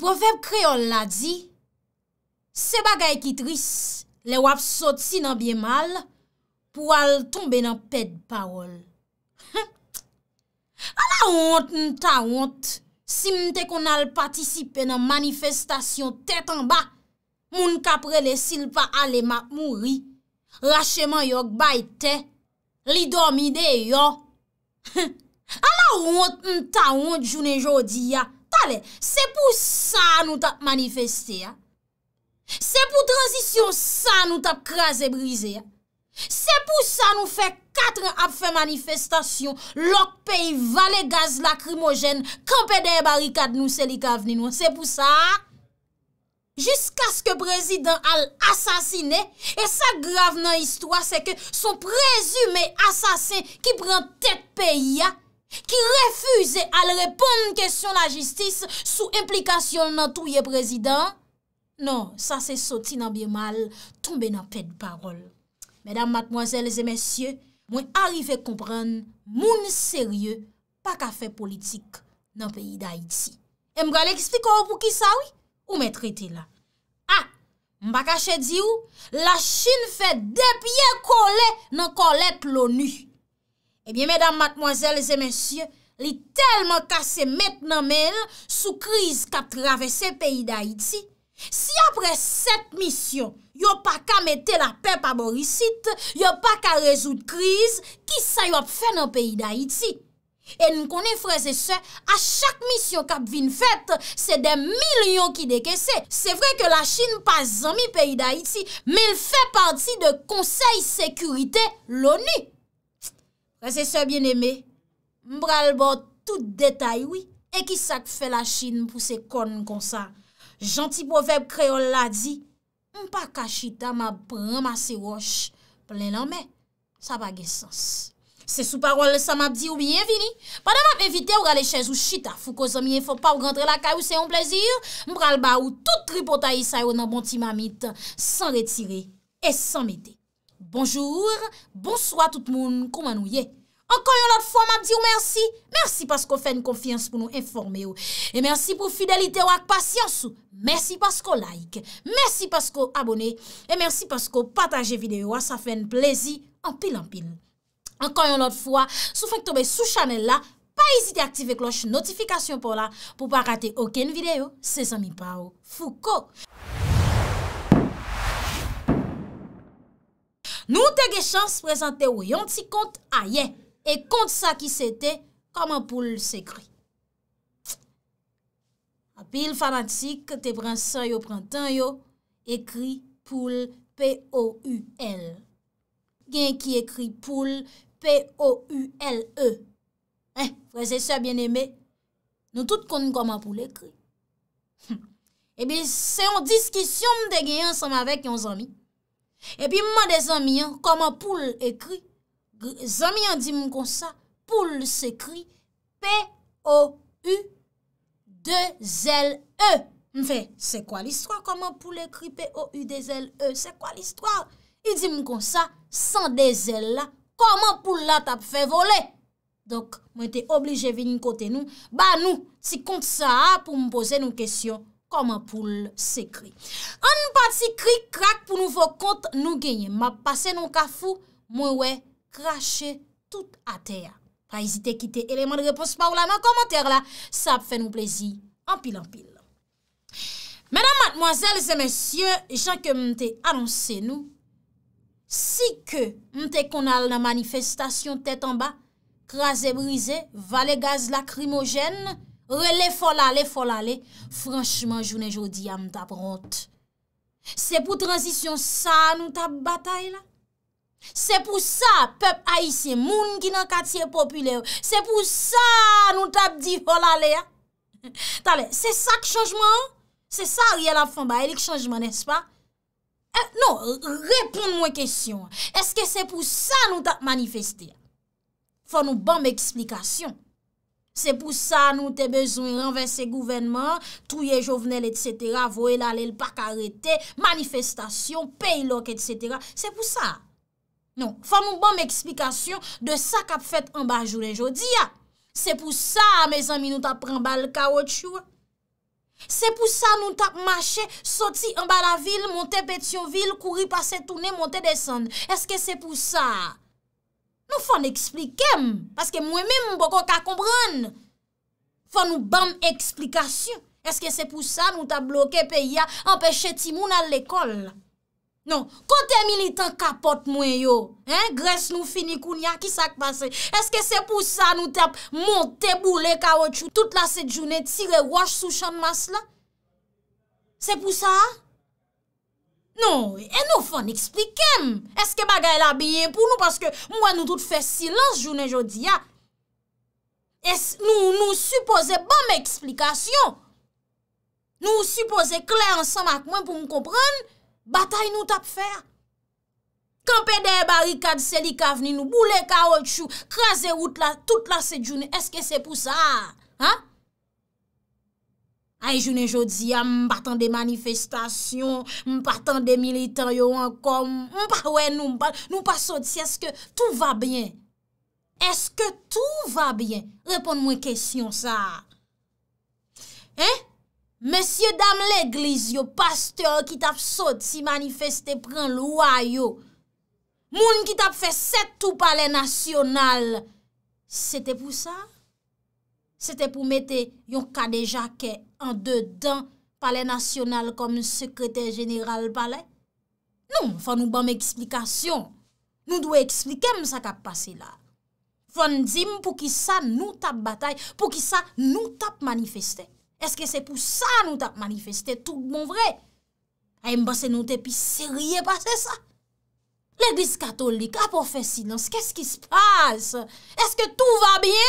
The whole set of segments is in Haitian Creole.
profep kreol la di, se bagay ki tris, le wap sot si nan bie mal, pou al tombe nan ped parol. A la hont, n ta hont, simte kon al patisipe nan manifestasyon tetan ba, moun kaprele sil pa alema mouri, racheman yok bayte, lidomi de yo. A la hont, n ta hont, jounen jodi ya, Se pou sa nou tap manifeste ya, se pou transisyon sa nou tap kras e brise ya, se pou sa nou fe katran ap fe manifestasyon lok peyi vale gaz lakrimogen, kampede barikat nou selika aveni nou, se pou sa. Jiska sko prezident al asasine, e sa grav nan histwa se ke son prezume asasin ki pren tet peyi ya. Ki refuze al repon kèsyon la jistis sou implikasyon nan touye prezident. Non, sa se soti nan bie mal, tombe nan pet parol. Medan matmoazèl zè mèsyè, mwen arrive kompran moun sèrye pa ka fè politik nan peyi d'Haïti. E mga lè eksplikor pou ki sa wè ou mè trete la. Ha, mba kache di ou, la chine fè depye kole nan kole plonu. Ebyen, mèdam, matmoazèl, zè mèsyè, li telman kase mèt nan mèl sou kriz kap travesse peyi d'Haïti. Si apre set misyon, yo pa ka mette la pep aborisit, yo pa ka rezout kriz, ki sa yo ap fè nan peyi d'Haïti? E nou konen freze se, a chak misyon kap vin fèt, se den milyon ki deke se. Se vre ke la chine pa zami peyi d'Haïti, men fè parti de konsey sekurite l'ONU. Resese bien eme, mbra l bo tout detay wii, e ki sak fe la chine pou se kon kon sa. Janti poveb kreol la di, mpa ka chita ma pran ma se wosh, plen an me, sa pa gen sens. Se sou parol sa map di ou bienvini, padan map evite ou gale chèz ou chita, fou ko zomye fò pa ou rentre la kaj ou se yon plezir, mbra l ba ou tout ripota yi sa yo nan bonti mamit, san retire et san mète. Bonjou, bonsoi tout moun kouman ou ye. Ankon yon lot fwa, mab di ou mersi. Mersi paskou fè n konfians pou nou informe ou. E mersi pou fidelite ou ak pasyans ou. Mersi paskou like. Mersi paskou abone. E mersi paskou pataje vide ou. A sa fè n plezi an pil an pil. Ankon yon lot fwa, sou fènk tobe sou chanel la. Pa izite aktive kloche notifikasyon pou la. Pou pa rate oken vide ou. Se zami pa ou. Foukou. Nou te ge chans prezante ou yon ti kont ayen e kont sa ki sete koman pou l se kri. A pil fanatik te pran san yo pran tan yo ekri pou l P-O-U-L. Gen ki ekri pou l P-O-U-L-E. Eh, prezese a bien eme, nou tout kon koman pou l ekri. E bi se yon diskisyon de ge yon som avek yon zami, Epi mwen e. e? de zanmian, koman pou l ekri, zanmian di mwen konsa, pou l se kri P-O-U-D-Z-L-E. Mwen fe, se kwa l istwa? Koman pou l ekri P-O-U-D-Z-L-E? Se kwa l istwa? I di mwen konsa, san de zel la, koman pou l la tap fe vole? Donk, mwen te oblije vini kote nou, ba nou, si kont sa a pou mwen pose nou kesyon. Koman pou l se kri. An pati kri krak pou nouvo kont nou genye. Ma pase nou kafou, mwen we krashe tout a teya. Fa ezite kite eleman repos pa ou la nan komantere la. Sa ap fe nou plezi, anpil anpil. Menan matmoazelze, monsye, jan ke mte anonse nou. Si ke mte konal nan manifestasyon tete anba, kras e brize, vale gaz lakrimogenne, Rele fol ale, fol ale. Franchman, jounen jodi a mta pronte. Se pou transisyon sa nou tap batay la? Se pou sa, pep aisyen, moun ki nan katiye populer. Se pou sa, nou tap di fol ale. Ta le, se sa k chanjman? Se sa rye la fanba, elik chanjman, nespa? Eh, non, reponde mwen kesyon. Eske se pou sa nou tap manifesti? Fon nou ban mwen eksplikasyon. Se pou sa nou te bezwen renve se gouvenman, trouye jovenel et setera, voye la lel pak arete, manifestasyon, peylok et setera. Se pou sa. Non, fwa moun bon m eksplikasyon de sa kap fet anba jounen jodi ya. Se pou sa, me zanmi nou tap pran bal ka wot chou. Se pou sa nou tap mache, soti anba la vil, monte petyon vil, kouri pase toune, monte desan. Eske se pou sa? Nou fon eksplikem, paske mwen men mwen bokon ka kompran. Fon nou bam eksplikasyon. Eske se pou sa nou ta bloke pe ya, empeshe timoun al lekol. Non, kote militan kapot mwen yo. Hè, gres nou fini koun ya, ki sa k'pase. Eske se pou sa nou ta monte bou le kawotchou, tout la set jounet, tire waj sou chan mas la. Se pou sa a? Nou, e nou fon explikem. Eske bagay la biye pou nou, paske mwen nou tout fe silans jounen jodi ya. Es, nou, nou suppose bom eksplikasyon. Nou suppose kle ansan mak mwen pou m konpran, batay nou tap fer. Kampede bari kad seli kavni nou, boule ka olchou, kreze wout la, tout la se jounen, eske se pou sa? Ha? Ha? Ay jounen jodi ya m partan de manifestasyon, m partan de militan yo ankom, m parwen nou m par, nou m par sot si eske tout va bien. Eske tout va bien. Repon mwen kesyon sa. Eh, monsye dam l'egliz yo, pasteur ki tap sot si manifesté pren l'ouay yo. Moun ki tap fè setou pale nasyonal. Sete pou sa? Sete pou mette yon kadeja ke an de dan pale nasyonal kom sekrete general pale? Non, nou, fan nou ban m eksplikasyon. Nou dwe eksplikem sa kap pase la. Fan dim pou ki sa nou tap batay, pou ki sa nou tap manifeste. Eske se pou sa nou tap manifeste tout bon vre? Ay m basen nou te pi seriye pase sa? L'Eglise Katolik a pou fe sinans, kese ki se pase? Eske tou va biye?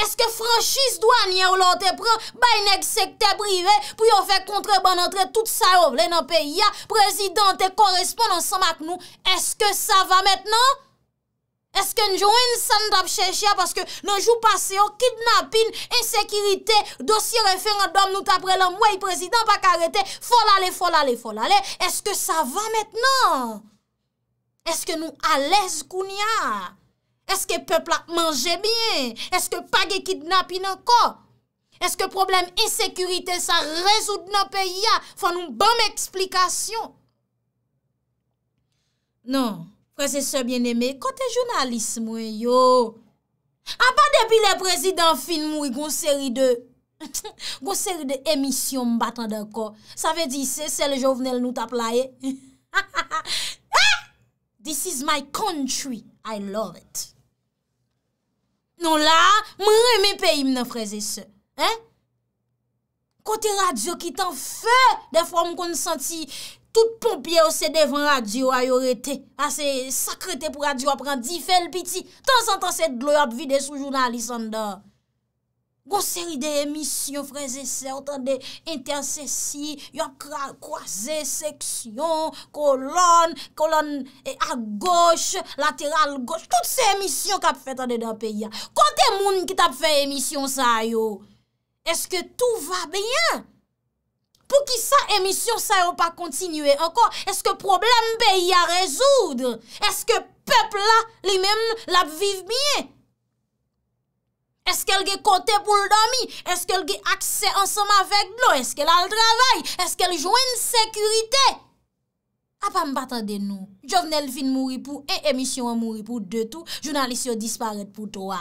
Eske franchise douanye ou lante pre, bayne ek sekte prive, pou yo fe kontre ban entre, tout sa oble nan pe ya, prezident te koresponde ansan mak nou. Eske sa va mettenan? Eske njou en san tap chesha, paske nan jou pase yo, kidnapin, ensekirite, dosye referandom nou tapre lan, mwey prezident pa karete, fol ale, fol ale, fol ale. Eske sa va mettenan? Eske nou alez koun ya? Eske pepl la manje bien? Eske pa ge kidnap inan ko? Eske problem esekurite sa rezo di nan peya? Fon nou bom eksplikasyon. Non, prese se bien eme, kote jounalism wè yo. A pa depi le prezident film wè goun seri de goun seri de emisyon mbatan dan ko. Sa ve di se, se le jovnel nou tap la e. Eh! This is my country. I love it. Non la, mwen reme peyi mnen freze se. Kote radyo ki tan fe, de fwa m kon senti, tout pompye ou se devan radyo a yorete, a se sakrete pou radyo apren, di fel piti, tan sentan se gloy ap vide sou jounan alisanda. Gon seri de emisyon freze ser tan de intersesi, yo ap kwaze seksyon, kolon, kolon a goch, lateral goch, tout se emisyon kap fe tan de dan pe ya. Kon te moun ki tap fe emisyon sa yo, eske tou va beyan? Pou ki sa emisyon sa yo pa kontinue ankon, eske problem beya rezoud? Eske pepl la li men la vive beyan? Eske el ge kote pou l domi? Eske el ge akse ansama vek blo? Eske el al travay? Eske el joen sekurite? A pa m patade nou. Jovenel fin mouri pou, e emisyon mouri pou, de tou, jounalist yo disparet pou towa.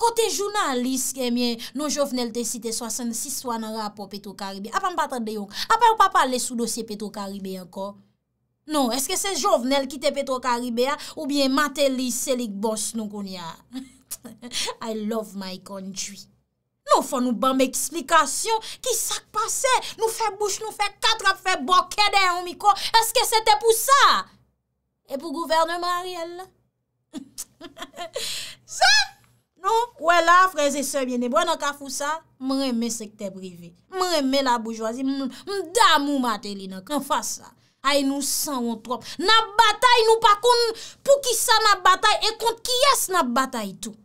Kote jounalist kemye, eh nou jovenel te site 66 soan a rapo Petro Karibé. A ah, pa m patade yon. A ah, pa ou pa pa le sou dosye Petro Karibé anko? Non, eske se jovenel kite Petro Karibé an, ah? ou bien matel li selik bos nou konya? I love my country. Nou fò nou bam eksplikasyon. Ki sak pase? Nou fè bouche, nou fè katra, fè boke de yon mikon. Eske sè te pou sa? E pou gouverne Marielle? Zè? Nou, wè la, freze sè biene. Bwè nan ka fousa? Mwen eme sekte privé. Mwen eme la boujwazi. Mwen damou matè li nan kon fò sa. Ay nou san woun trop. Nan batay nou pa kon pou ki sa nan batay. E kont ki yes nan batay tout.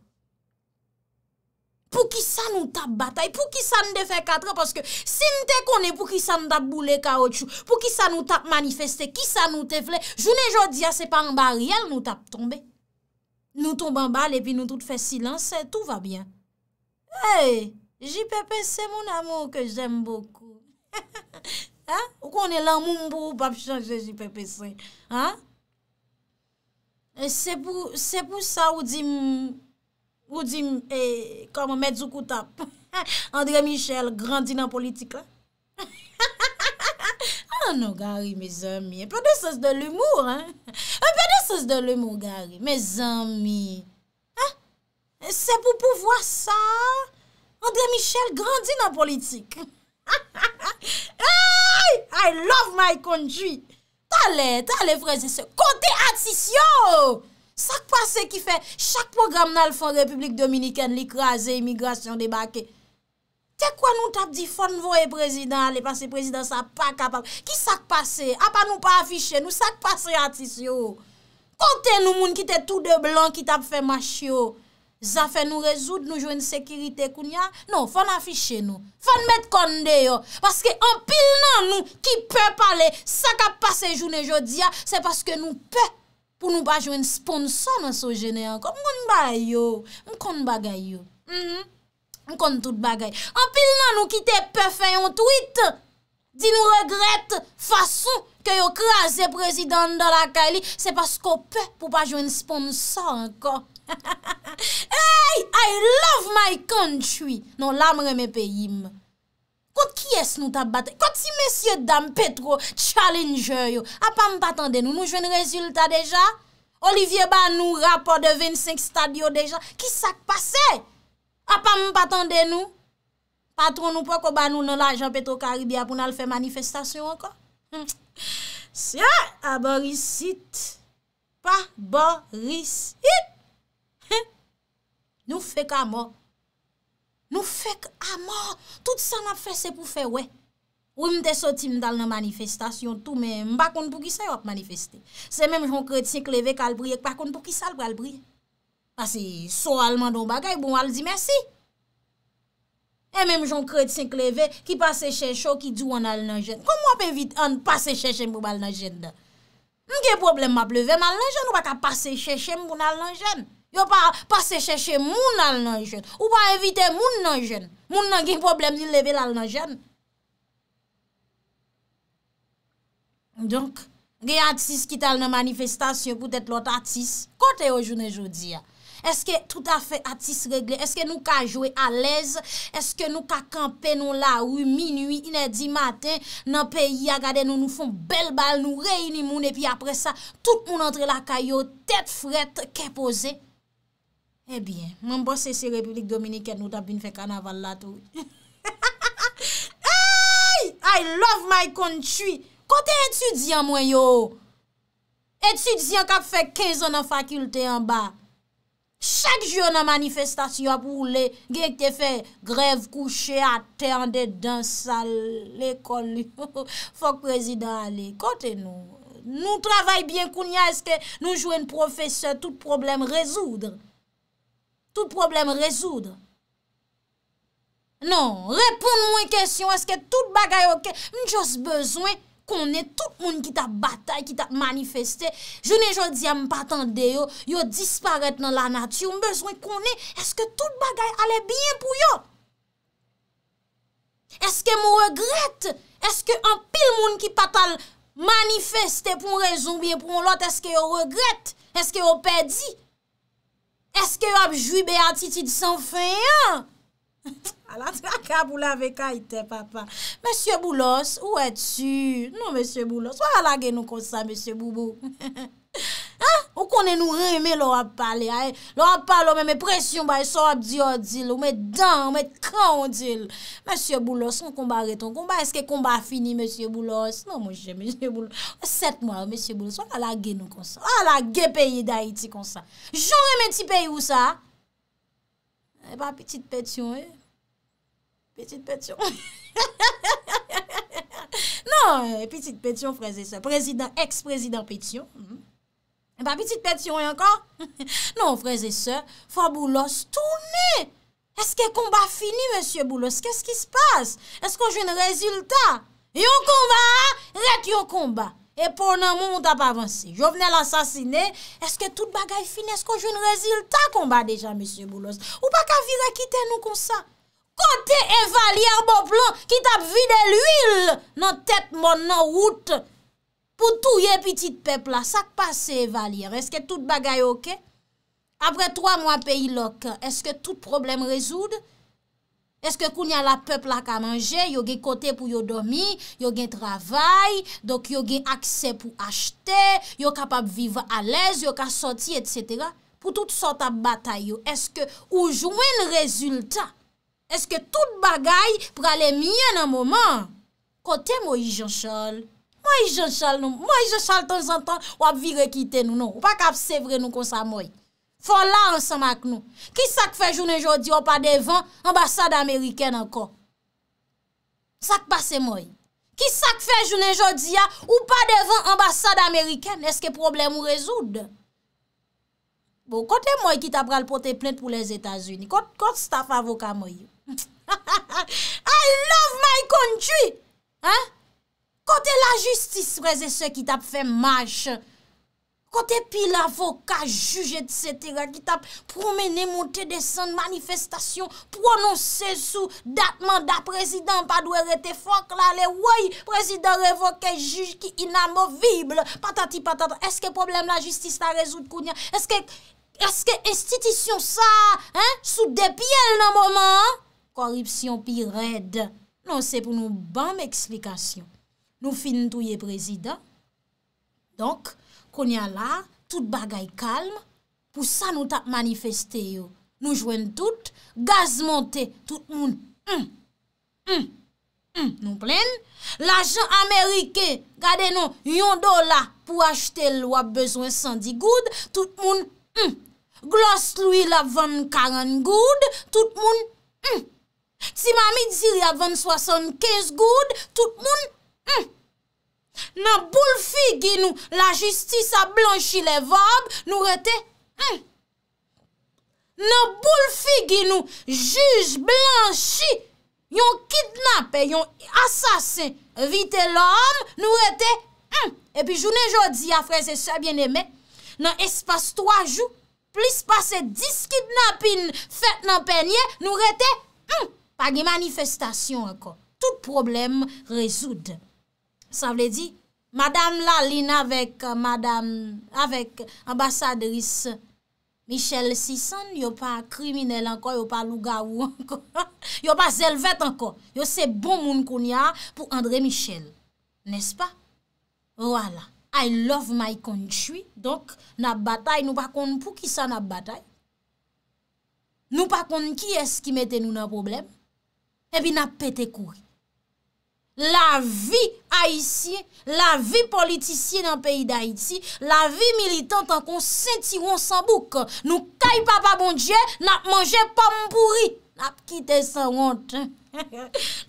pou ki sa nou tap batay, pou ki sa nou defen katra, paske si mte konen pou ki sa nou tap boule kaotchou, pou ki sa nou tap manifeste, ki sa nou tefle, jounen jodia se pa an bari, el nou tap tombe. Nou tombe an bari, epi nou tout fe silanse, tout va bien. Hey, jipepe se moun amou ke jem boku. Ou konen lan moun pou ou pap chanje jipepe se. Se pou sa ou di moun... Roudim e kom Medzoukoutap, André Michel grandin an politik la. An an gari, me zanmi, e ple de sos de l'humour, an. E ple de sos de l'humour, gari, me zanmi. An, se pou pouvoa sa, André Michel grandin an politik. Ay, I love my conjoui. Ta le, ta le freze se kote atisyon ou. Sak pase ki fe chak program nan l fon Republik Dominiken, likraze, imigrasyon, debake. Te kwa nou tap di fon vwoye prezident, le pan se prezident sa pa kapap. Ki sak pase? A pa nou pa afiche, nou sak pase atis yo. Konten nou moun ki te tou de blan ki tap fe mach yo. Zafen nou rezoud nou jwen sekirite koun ya? Non, fon afiche nou. Fon met konde yo. Paske an pil nan nou ki pe pale. Sak ap pase jounen jodia, se paske nou pe. pou nou pa jwen sponsor nan sou jene anko. M konn bagay yo. M konn bagay yo. Mhm. M konn tout bagay. An pil nan nou kite pe fè yon tweet, di nou regret fason ke yo krasè prezidant dan la kali, se pasko pe pou pa jwen sponsor anko. Hey, I love my country. Non, lam reme pe yim. Kote ki es nou tabate? Kote si mesye Dam Petro, challenger yo? A pa m patande nou? Nou jwen rezultat deja? Olivier Banou, rapor de 25 stadio deja? Ki sak pase? A pa m patande nou? Patron nou pou akoban nou nan la Jean Petro Karibia pou nan l fè manifestasyon anko? Se a, aborisit. Pa, borisit. Nou fè ka mò? Nou fèk a mor, tout san ap fè se pou fè wè. Ou mè te sotim dal nan manifestasyon tout, mè mbakoun pou kisè wè ap manifestè. Se mèm joun kredsyen kleve kalbri, ek bakoun pou kisè wè kalbri. Pase sou alman don bagay, bon al di mersi. E mèm joun kredsyen kleve ki pase chè chò ki djou an al nan jèn. Kom wè ap evit an pase chè chè mbou al nan jèn dan? Mge problem ap leve man nan jèn ou baka pase chè chè mbou nan nan jèn? Yo pa se cheche moun al nan jen, ou pa evite moun nan jen. Moun nan gen problem li level al nan jen. Donk, gen atis kital nan manifestasyon pou tèt lot atis. Kote yo jounen joudi ya? Eske tout afe atis regle? Eske nou ka jowe alèz? Eske nou ka kampe nou la ou minuy inè di maten? Nan peyi ya gade nou nou fon bel bal nou reyni moun epi apre sa tout moun entre la kayo, tèt fret, ke posey? Ebyen, eh mwen bose se Republik Dominiket nou ta bin fek an aval la tou. Ay, I love my country. Kote etudyan mwen yo. Etudyan kap fek kezon an fakulte an ba. Chek jyon an manifestasyon ap oule. Genk te fe grev kouche a tern de dansa l'ekol. Fok prezident ale. Kote nou. Nou travay bien koun ya eske nou jwe n profese tout problem rezoudre. Tout problem rezoudre. Non, reponde mwen kesyon, eske tout bagay ok, mwen jos bezwen konen, tout moun ki ta batay, ki ta manifestè, jounen jòl diya m patande yo, yo disparète nan la natyon, bezwen konen, eske tout bagay ale bien pou yo. Eske mou regret, eske an pil moun ki patal manifestè pou m rezon, biye pou m lòt, eske yo regret, eske yo pedi, Eske yo ap jwi be atiti di san fè yon? Ala, tu ak a boulè avè ka itè, papa. Mèsyè Boulos, ou è tu? Non, mèsyè Boulos, wè ala gen nou kon sa, mèsyè Boubou. Ha? O konen nou reme lor ap pale, hay? Lor ap pale, ome, me presyon bay, so ap di odil, ome, dan, ome, tran odil. Monsie Boulos, mou kombare ton komba, eske komba fini, Monsie Boulos? Non, monsie, Monsie Boulos, set mwa, Monsie Boulos, wak ala ge nou konsa? Wak ala ge peyi da iti konsa? Joun reme ti peyi ou sa? Eba, Petit Petion, hey? Petit Petion. Non, eh, Petit Petion, prezese, prezident, ex-prezident Petion, hm? E pa pitit pet yon yon kon? Non, freze se, fwa Boulos, toune! Eske komba fini, Monsie Boulos? Kèsk ki spas? Eske ou jen rezultat? Yon komba, ha? Rèt yon komba. E pounen moun, moun tap avansi. Jou vnen l'ansasine, eske tout bagay fini? Eske ou jen rezultat komba deja, Monsie Boulos? Ou pa kavira kite nou konsa? Kote eva lier bo plan, ki tap vide l'huil! Nan tep moun nan wout! pou tou ye petit pepl la, sa k pa se evalir, eske tout bagay oke, apre 3 mwa peyi loke, eske tout problem rezoud, eske koun ya la pepl la ka manje, yo ge kote pou yo domi, yo ge travay, yo ge akse pou achete, yo kapab vive alèz, yo ka soti, etc, pou tout sota batay yo, eske oujoumen rezultat, eske tout bagay, pou ale miyen nan mouman, kote mo yi janshol, Mwen jen chal nou, mwen jen chal ton zan ton wap vi rekite nou nou. Ou pa kap se vre nou kon sa mwen. Fon la ansan mak nou. Ki sak fe jounen jodi ou pa devan ambasade Ameriken ankon? Sak pase mwen. Ki sak fe jounen jodi ya ou pa devan ambasade Ameriken? Eske problem ou rezoud? Bo, kote mwen ki tap pral pote plen pou les Etats-Unis? Kote staff avoka mwen? I love my country! Ha? Kote la justis preze se ki tap fèm mâche. Kote pi la voka, juge, etc. Ki tap promene, monte, desen, manifestasyon, prononse sou, dat manda, prezident pa dwe rete fok la le woy, prezident revoke, juge ki inamovible, patati patata. Eske problem la justis la rezout kounye? Eske estitisyon sa sou depyèl nan mouman? Koripsyon pi red. Non se pou nou bam ekslikasyon. Nou finn touye prezida. Donk, konya la, tout bagay kalm, pou sa nou tap manifesteyo. Nou jwen tout, gaz monte, tout moun, nou plen, l'ajan Amerike, gade nou, yon do la, pou achete lwa bezwen 110 goud, tout moun, glos lwi la 2040 goud, tout moun, si mami diri la 2075 goud, tout moun, Hmm. Nan boule fi ginou la jistis a blanchi le vob, nou rete hmm. Nan boule fi ginou jiz blanchi yon kidnap e yon asasen vite lom, nou rete hmm. E pi jounen jodi a freze sa bien eme, nan espas 3 jou, pli spase 10 kidnap in fet nan penye, nou rete Pa gen manifestasyon akon, tout problem rezoud Sa vle di, madame la lina avèk euh, ambasadris Michel Sisson, yo pa kriminel ankon, yo pa luga ou ankon, yo pa zelvet ankon, yo se bon moun kon ya pou André Michel. Nes pa? Wala, I love my country, donk, nap batay, nou pa kon pou ki sa nap batay? Nou pa kon ki eski mette nou nan problem? Ebi nap pete koui. La vi Haitie, la vi politisye nan peyi d'Haiti, la vi militante an kon senti wonsanbouk, nou kay papabondje, nap manje pampouri, nap kite sanwant.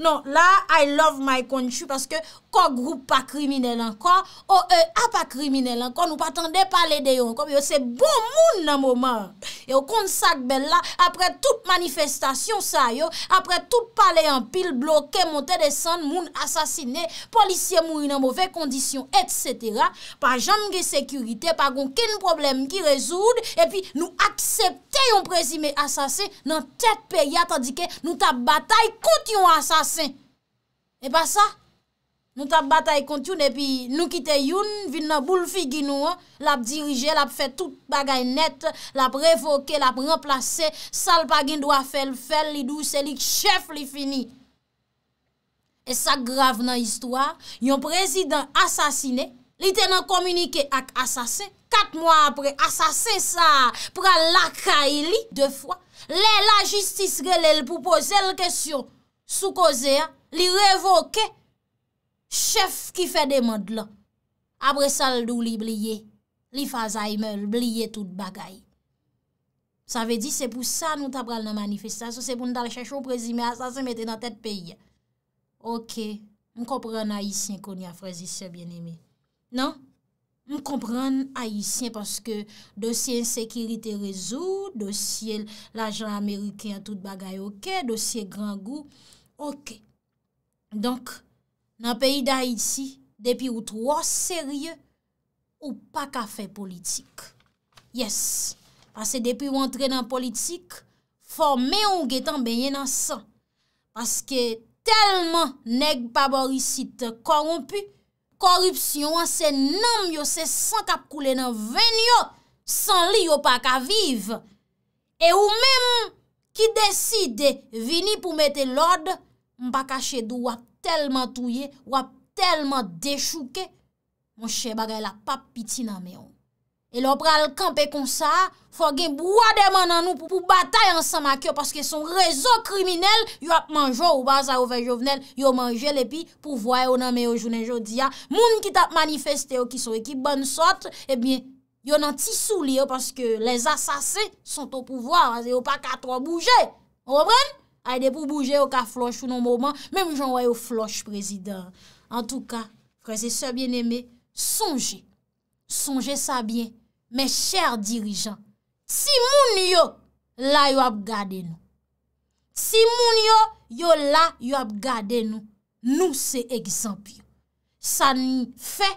Non, la, I love my konjou, paske... kon groupe pa kriminele anko, o e a pa kriminele anko, nou patande pale de yon, kom yo se bon moun nan mouman, yo kont sakbe la, apre tout manifestasyon sa yo, apre tout pale an pil bloke, monte desan, moun asasine, polisye mou yon nan mouve kondisyon, et setera, pa janm ge sekurite, pa gon ken problem ki rezoud, e pi nou aksepte yon prezime asasin, nan tet pe ya, tandike nou ta batay kont yon asasin, e pa sa? Nou tap batay kont yon, epi nou kite yon, vin nan boul fi ginou an, lap dirije, lap fe tout bagay net, lap revoke, lap remplase, salpa gin do a fel, fel li dou, se lik chef li fini. E sa grave nan istwa, yon prezident asasine, li tenan komunike ak asase, kat mwa apre asase sa, pran lakay li defwa, le la jistis re le pou pose l kesyon, sou koze an, li revoke an, Chef ki fe de mod la. Apre sa l do li blye. Li faz a imel, blye tout bagay. Sa ve di se pou sa nou tabral nan manifestasyon. Se pou nou dal chèchou prezime a sa se mette nan tèt peyi. Ok. M kompran haisyen kon ya frazise bien eme. Nan? M kompran haisyen paske dosye ensekirite rezou. Dosye l ajan ameriken tout bagay. Ok. Dosye gran gou. Ok. Donk. nan peyi da iti, depi ou tro serye, ou pa ka fe politik. Yes, pase depi ou antre nan politik, for me ou getan beye nan san. Pase ke telman neg paborisite korompi, korupsyon an se nam yo se san kap koule nan ven yo, san li yo pa ka vive. E ou mem ki deside vini pou mete lode, mpa ka chedou wak. telman touye, wap telman dechouke, moun chè bagay la pap piti nan meyon. E lò pral kampe konsa, fò gen bwa deman nan nou pou batay ansan ma kyo paske son rezo kriminel, yo ap manjò ou baza ouve jovenel, yo manjè lepi pou voye ou nan meyo jounen jodi ya. Moun ki tap manifestè ou ki sou ekip ban sot, ebyen, eh yo nan ti sou li yo paske les asase son to pou voye, yo pa katwa bouje, wapren? Ayde pou bouje ou ka floch pou nou mouman Mèm jan wè yo floch, prezident An tou ka, preziseur bien eme Sonje Sonje sa bien Mè chèr dirijan Si moun yo, la yo ap gade nou Si moun yo Yo la yo ap gade nou Nou se egizampyo Sa ni fe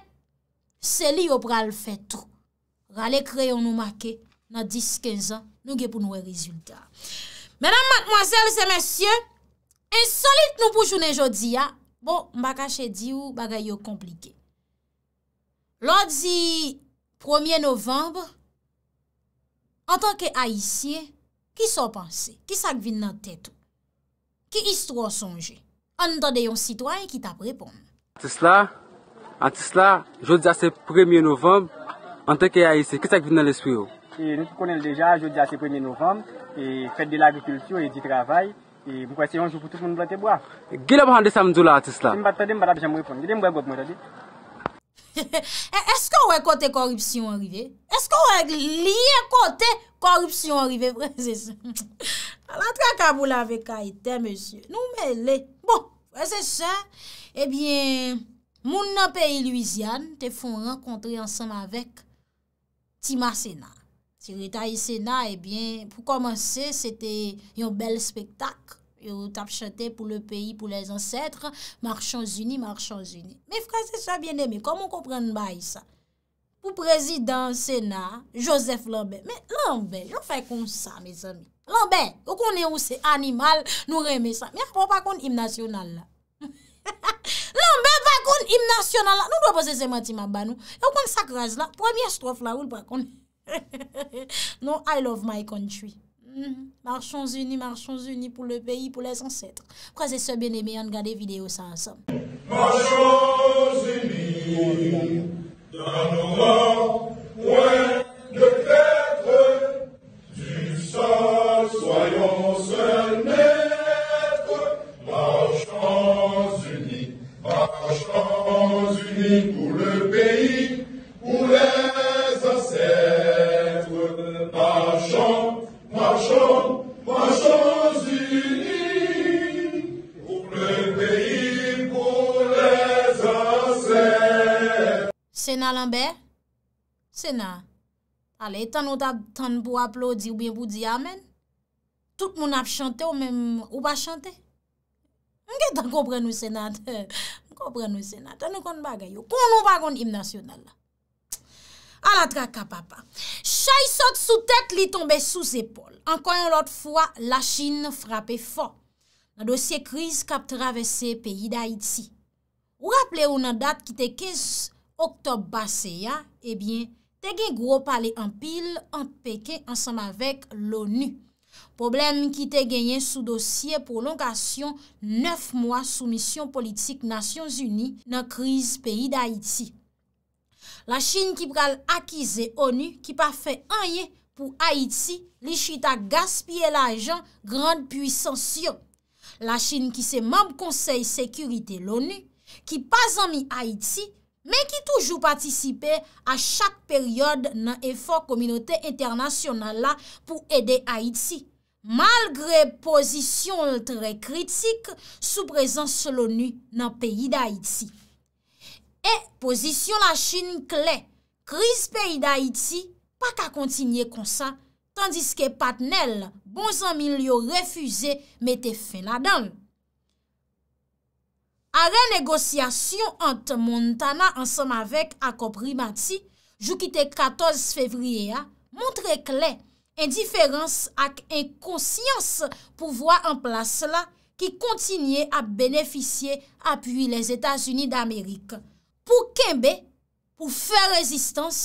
Se li yo pral fe trou Rale kreyon nou make Nan 10-15 an Nou ge pou nou e rezultat Menan matmwazel se mensyen, en solit nou pou jounen jodi ya, bon mba kache di ou bagay yo komplike. Lodi 1e novemb, an tanke aisyen, ki son panse, ki sak vin nan tetou? Ki istro sonje, an dan de yon sitwany ki tap repon? An tis la, an tis la, jodi a se 1e novemb, an tanke aisyen, ki sak vin nan lespiyou? E nou konel deja, jodi a sepreni novem, e fred de la agrikulsyon e di travay, e mwakwese yonjou pou touf moun blote bo. E gil ap hande sa mdou la atis la? E mbat pade mbada bejam wepon, gil mbou e gok mwadade. E eske ou e kote korupsyon arrive? E eske ou e liye kote korupsyon arrive, prezes? Alatra kabou la vek a ite, monsye. Nou me le. Bon, prezes, e eh bien, moun nan peyi Louisiane te fon renkontre ansam avek Timas Ena. Si reta yi sena, ebyen, eh pou komanse, se te yon bel spektak. Yon tap chate pou le peyi, pou les ansetre, marchons uni, marchons uni. Me fraze sa bien eme, komon komprende bay sa? Pou prezident sena, Joseph Lambert. Me, Lambert, yo fè kon sa, me zami. Lambert, yo konen ou se animal, nou reme sa. Mi akwa pa kon imnasyonal la. Lambert, fè kon imnasyonal la. Nou wapose se mati mabanou. Yo kon sakraz la, premier strof la oul, pa kon... non, I love my country. Mhm. Marchons unis, marchons unis pour le pays, pour les ancêtres. Frères vous bien aimé, on regarde vidéos ça ensemble. Marchons unis dans nos rangs, loin de du sol, soyons seuls maîtres. Marchons unis, marchons unis pour le pays, pour les Machon, machon zini, pou plek peyi pou le zase. Sena lanbe, sena. Ale, tan ou ta tan pou aplodi ou biye pou di amen. Tout moun ap chante ou mèm ou pa chante. Mwen gen tan kopre nou senat. Kopre nou senat, an nou kon bagay yo. Kon nou bagon imnasyonan la. Alatra kapapa, chay sot sou tek li tombe sou zepol. Anko yon lot fwa, la chine frape fon. Nan dosye kriz kap travese peyi da iti. Wap le ou nan dat ki te kez oktob base ya, ebyen eh te gen gro pale an pil an peke ansan avek l'ONU. Problem ki te genyen sou dosye prolongasyon 9 mwa sou misyon politik Nasyon Zuni nan kriz peyi da iti. La chine ki pral akize ONU ki pa fe anye pou Haïti li chita gaspye la jan grand puisan syon. La chine ki se mab konsey sekurite l'ONU ki pa zanmi Haïti men ki toujou patisipe a chak peryode nan efor kominote internasyonan la pou ede Haïti. Malgre pozisyon ltre kritik sou prezans l'ONU nan peyi da Haïti. E, pozisyon la chine kle, kriz peyi da iti, pa ka kontinye konsan, tandis ke patnel, bon zanmil yo refuze, mette fè la dan. A renegosyasyon ant Montana ansam avek akopri bati, jou kite 14 fevriye a, montre kle, indiferans ak inkonsyans pou vwa an plas la ki kontinye a beneficye apuy les Etats-Unis d'Amerik. pou kembe pou fè rezistans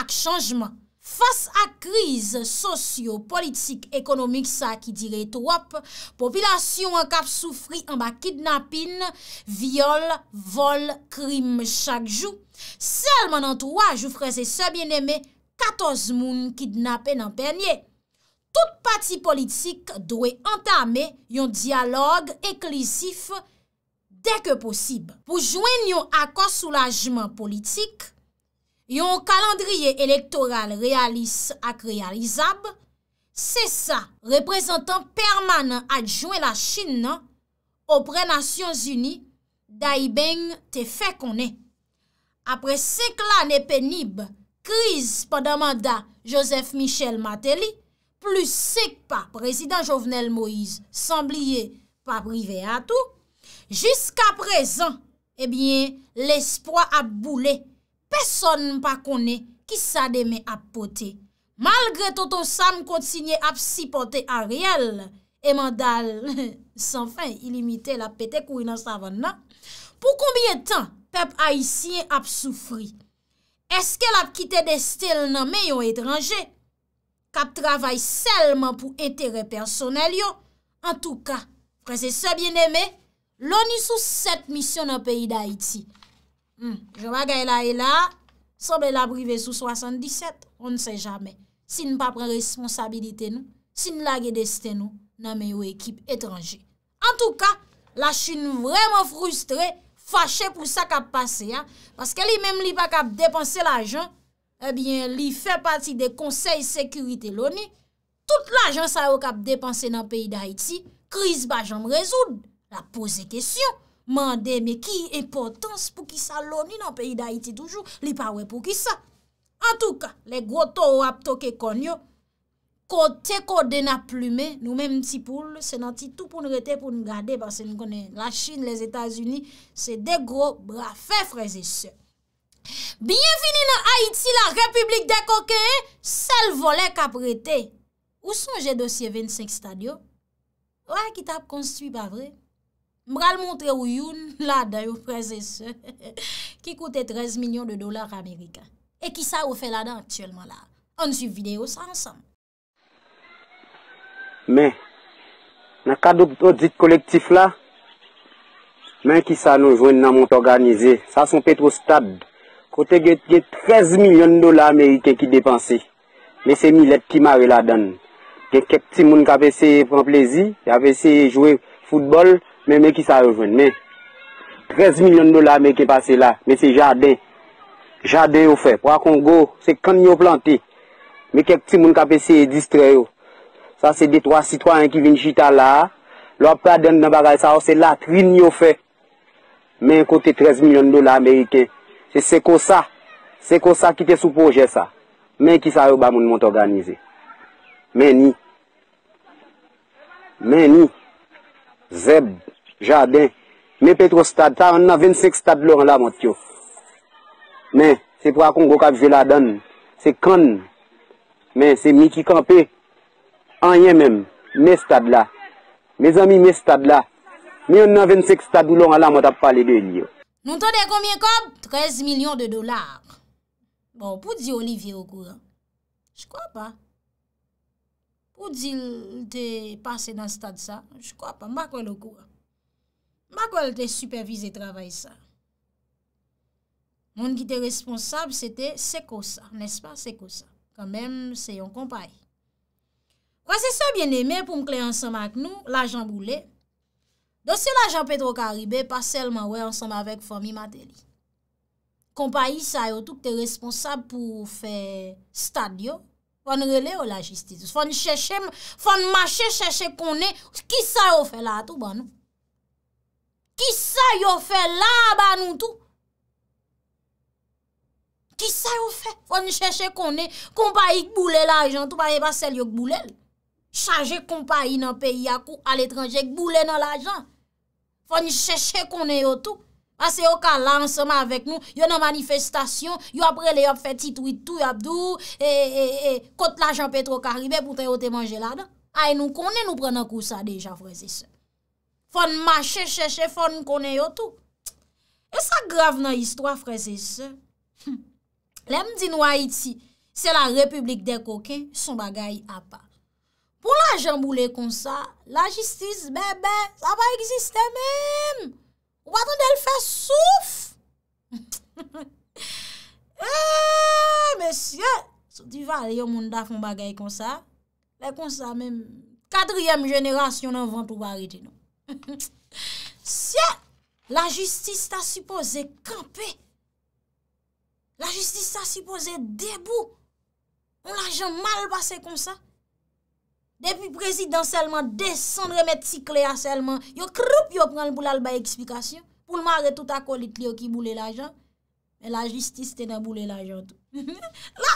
ak chanjman. Fas ak kriz sosyo-politik ekonomik sa ki dire trwap, popilasyon ak ap soufri amba kidnapin, viole, vol, krim chakjou, selman an trwaj ou freze sebyen eme, 14 moun kidnapen an pernye. Tout pati politik dwe antame yon diyalog eklisif Dèkè posib, pou jwen yon akonsoulajman politik, yon kalandriye elektoral realis ak realizab, se sa reprezentan permanen adjwen la Chin nan, opre Nasyons Uni, da i bèng te fè konè. Apre se klan e penib, kriz pa damanda Josef Michel Mateli, plus se k pa Prezident Jovenel Moïse, Sambliye pa Privé Atouk, Jiska prezant, ebyen, eh l'espoi ap boule, peson pa kone ki sa deme ap pote. Malgre toto san kontinye ap sipote a riel, e mandal, san fin, ilimite la pete kou yon sa van nan, pou koubyen tan pep ayisyen ap soufri. Eske la kite destel nan me yon etranje, kap travay selman pou etere personel yon, an tou ka, prese sebyen eme, Loni sou set misyon nan peyi d'Haiti. Hmm, je waga e la e la, soube la brive sou 77, on ne se jamen. Sin pa pren responsabilite nou, sin la ge deste nou, nan men yo ekip etranje. En tout ka, la chine vreman frustre, fache pou sa kap pase. Paske li mem li pa kap depanse l'ajan, ebyen li fe pati de konsey eh sekurite loni, tout l'ajan sa yo kap depanse nan peyi d'Haiti, kriz ba jom rezoud. La pose kesyon, mande me ki impotans pou ki sa loni nan peyi da Haiti toujou, li pawe pou ki sa. An tou ka, le groto wap toke konyo, kote kode na plume, nou men mti poule, se nan ti tou pou nou rete pou nou gade, pase nou konen la Chine, les Etats-Unis, se de gro brafe freze se. Bienveni nan Haiti, la Republike de Koke, sel vole kap rete. Ou sonje dosye 25 stadio? Ou akita pou konstui pa vre? Mbral montre ou youn, la dayo prese se, ki kote 13 milyon de dolar Amerikan. E ki sa ou fe la dan aktuelman la. On su videyo sa ansan. Men, na kado dit kolektif la, men ki sa nou jwen nan mont organize. Sa son petro stad, kote gen 13 milyon dolar Amerikan ki depanse. Men se mi let ki mawe la dan. Gen kek ti moun ka vesey pran plezi, ya vesey jwe futbol. Men men ki sa revwen men. 13 milyon dola men ki pase la. Men se jaden. Jaden yo fe. Pwa Kongo, se kan yo plante. Men kek ti moun kape se distre yo. Sa se de 3, 6, 3, 1 ki vin chita la. Lo apre aden nan bagay sa. Se la, tri nyo fe. Men kote 13 milyon dola Ameriken. Se seko sa. Seko sa ki te sou proje sa. Men ki sa revwa moun moun te organize. Men ni. Men ni. Zeb. Jaden, me petro stad ta, an nan 25 stad lor an la mat yo. Men, se pra kon go kap je la dan, se kan, men se mi ki kampe, an yen men, me stad la. Me zami me stad la, mi an nan 25 stad lor an la mat ap pale de yon yo. Nou tade koumyen kom? 13 milyon de dolar. Bon, pou di olivye okou an? Jkwa pa. Pou di te pase nan stad sa? Jkwa pa, mba kon okou an. Ma kwa l te supervise travay sa. Moun ki te responsab, se te sekosa, nespa, sekosa. Kan men, se yon kompay. Kwa se se bien eme, pou mkle ansam ak nou, la jan bou le. Don se la jan petro karibè, pa selman, wè, ansam avèk fò mi matè li. Kompay sa yo, touk te responsab pou fè stad yo, fò n rele yo la jistis. Fò n chèche, fò n mâche, fò n chèche konè, ki sa yo fè la tou ban nou. Ki sa yo fè la ba nou tou? Ki sa yo fè? Fò ni chèche konè, kon pa yi kboule l'ajan, tou pa yi pas sel yo kboule lè. Chage kon pa yi nan peyi ya kou, al etranje kboule nan l'ajan. Fò ni chèche konè yo tou. Asè yo ka lan seman avèk nou, yo nan manifestasyon, yo apre le yo fè titou itou, yo apdou, e, e, e, kot l'ajan petro karibè, poutè yo te manje la dan. A yi nou konè nou pren nan kou sa deja fò se se. Fon mache, cheche, fon kone yo tou. E sa grav nan istwa frese se? Hm. Le m di nou a iti, se la republik de koke, son bagay a pa. Pon la jambou le konsa, la jistiz, bebe, sa va egziste eh, menm. Ou baton del fe souf. Eyyy, mesye, sou di val yo moun da fon bagay konsa. Le konsa menm, kadriyem jenerasyon nan vantou barite nou. Siè, la jistis ta suppose kampe La jistis ta suppose debou Ou la jan mal basse kon sa Depi prezident selman, desan remet si klea selman Yo krup yo pran pou lal bay eksplikasyon Pou l marre tout akolit li yo ki boule la jan E la jistis te nan boule la jan La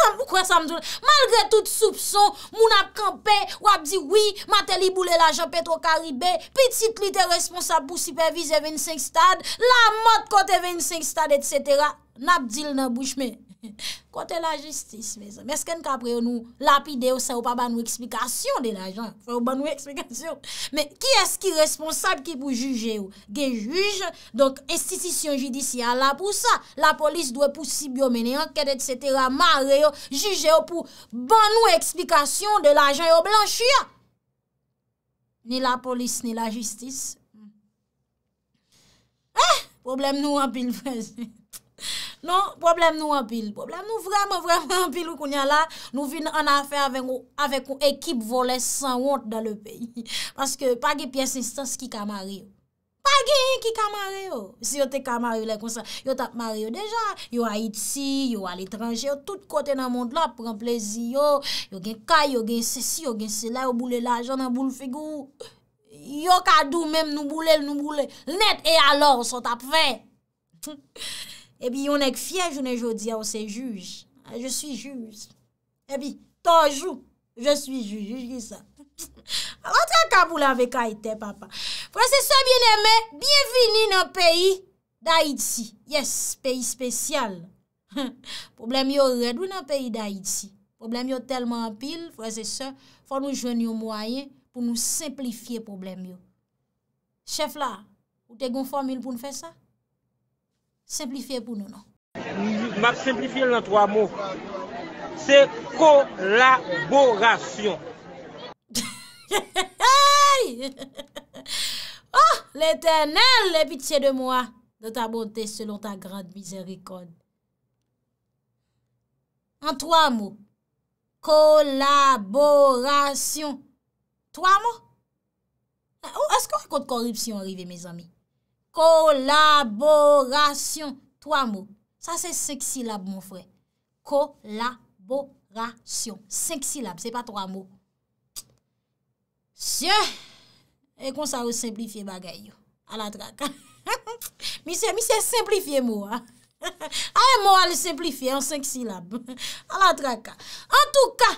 Malgre tout soupson, moun ap kampe, wap di wii, matel i boule la jopet wakaribe, pitit li te responsable pou sipervize e 25 stad, la mat kote e 25 stad, etc. Nap di l nan bouchme. kote la jistis mesken kapre ou nou lapide ou sa ou pa banou eksplikasyon de la jan, sa ou banou eksplikasyon me ki eski responsab ki pou juje ou ge juje donk estitisyon judisyal la pou sa la polis dwe pou si biomeni anket et cetera, mare yo juje ou pou banou eksplikasyon de la jan yo blanchia ni la polis ni la jistis hmm. eh, problem nou anpil fes mi Non, problem nou apil. Problem nou vreman, vreman apil ou koun ya la. Nou vin an afer avèk ou ekip volè sans honte dan le peyi. Paske pa ge piensistans ki kamare yo. Pa ge yon ki kamare yo. Si yo te kamare yo lè konsan. Yo tap mare yo dejan. Yo a Iti, yo al etranjè yo. Tout kote nan monde la pren plezi yo. Yo gen kaj, yo gen sesi, yo gen selè. Yo boule la jò nan boule figou. Yo kadou mèm nou boule, nou boule. Net e alò, son tap fe. Ebi yon ek fyej ou ne jodi a ou se juj. A, ah, je sui juj. Ebi, tojou, je sui juj. Juj ki sa. A, an te akabou la ve kaite, papa. Fwa se sa, bine me, bie vini nan peyi da iti. Yes, peyi spesyal. Problem yo redou nan peyi da iti. Problem yo telman pil, fwa se sa, fwa nou jwen yo mwayen pou nou simplifiye problem yo. Chef la, ou te goun formil pou nou fe sa? Simplifye pou nou nan. Ma simplifye lantwa mou. Se kolaborasyon. Oh, l'eternel le pitiye de moua. De ta bonte selon ta grande mizerikon. Lantwa mou. Kolaborasyon. Lantwa mou. O, eske wakot koripsyon arrive, me zami? Ko-la-bo-ra-syon. Troa mou. Sa se seksilab moun frey. Ko-la-bo-ra-syon. Seksilab. Se pa troa mou. Sye. E kon sa ou simplifiye bagay yo. A la traka. Mi se simplifiye mou. A e mou al simplifiye an seksilab. A la traka. An tou ka.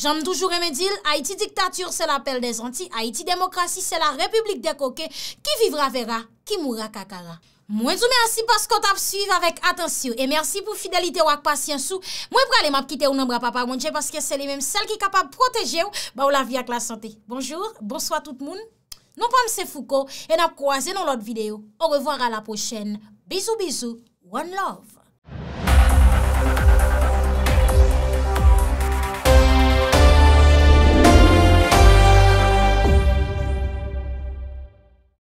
Janm toujou remedil, Haïti diktatur se la pel de zanti, Haïti demokrasi se la republik de koke, ki vivra vera, ki moura kakara. Mwen sou mersi paskot ap suiv avèk atensyon, e mersi pou fidelite wak pasyansou. Mwen pralè map kite ou nombra papa mounje, paske se li mèm sel ki kapab proteje ou, ba ou la vi ak la sante. Bonjou, bonsoit tout moun, non pa mse fouko, en ap kroaze nou lot videyo, ou revwara la pochen, bizou bizou, one love.